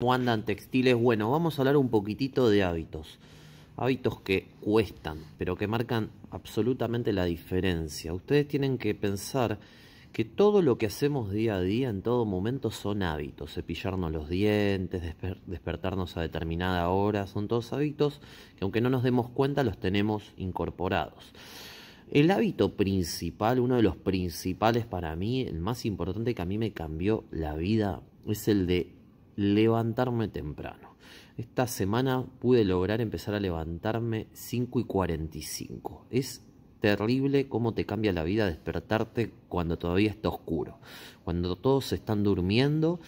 ¿Cómo andan textiles? Bueno, vamos a hablar un poquitito de hábitos. Hábitos que cuestan, pero que marcan absolutamente la diferencia. Ustedes tienen que pensar que todo lo que hacemos día a día, en todo momento, son hábitos. Cepillarnos los dientes, despertarnos a determinada hora, son todos hábitos que aunque no nos demos cuenta, los tenemos incorporados. El hábito principal, uno de los principales para mí, el más importante que a mí me cambió la vida, es el de levantarme temprano. Esta semana pude lograr empezar a levantarme 5 y 45. Es terrible cómo te cambia la vida despertarte cuando todavía está oscuro, cuando todos están durmiendo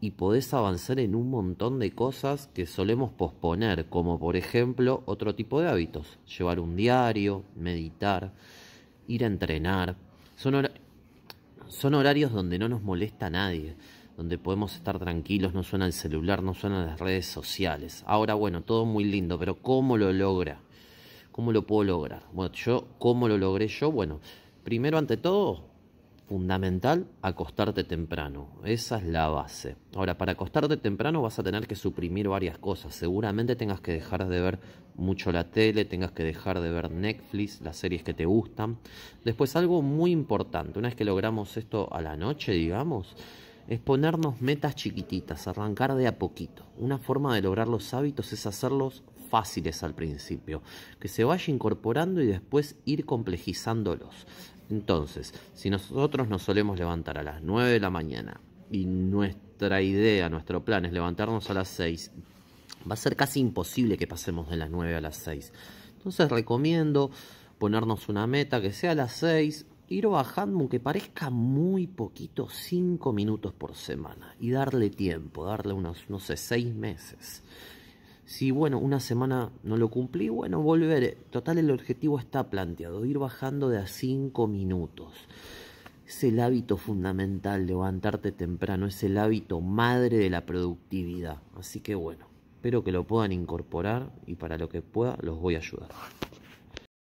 y podés avanzar en un montón de cosas que solemos posponer, como por ejemplo otro tipo de hábitos, llevar un diario, meditar, ir a entrenar. Son, horarios donde no nos molesta nadie donde podemos estar tranquilos, no suena el celular, no suenan las redes sociales. Ahora, bueno, todo muy lindo, pero ¿cómo lo logra? ¿Cómo lo puedo lograr? Bueno, yo, ¿cómo lo logré yo? Bueno, primero ante todo, fundamental, acostarte temprano. Esa es la base. Ahora, para acostarte temprano vas a tener que suprimir varias cosas. Seguramente tengas que dejar de ver mucho la tele, tengas que dejar de ver Netflix, las series que te gustan. Después, algo muy importante, una vez que logramos esto a la noche, digamos, es ponernos metas chiquititas, arrancar de a poquito. Una forma de lograr los hábitos es hacerlos fáciles al principio, que se vaya incorporando y después ir complejizándolos. Entonces, si nosotros nos solemos levantar a las 9 de la mañana y nuestra idea, nuestro plan es levantarnos a las 6, va a ser casi imposible que pasemos de las 9 a las 6. Entonces recomiendo ponernos una meta que sea a las 6 ir bajando, aunque parezca muy poquito, 5 minutos por semana y darle tiempo, darle unos, no sé, 6 meses. Si, bueno, una semana no lo cumplí, bueno, volveré. Total, el objetivo está planteado, ir bajando de a 5 minutos. Es el hábito fundamental, levantarte temprano, es el hábito madre de la productividad. Así que bueno, espero que lo puedan incorporar y para lo que pueda los voy a ayudar.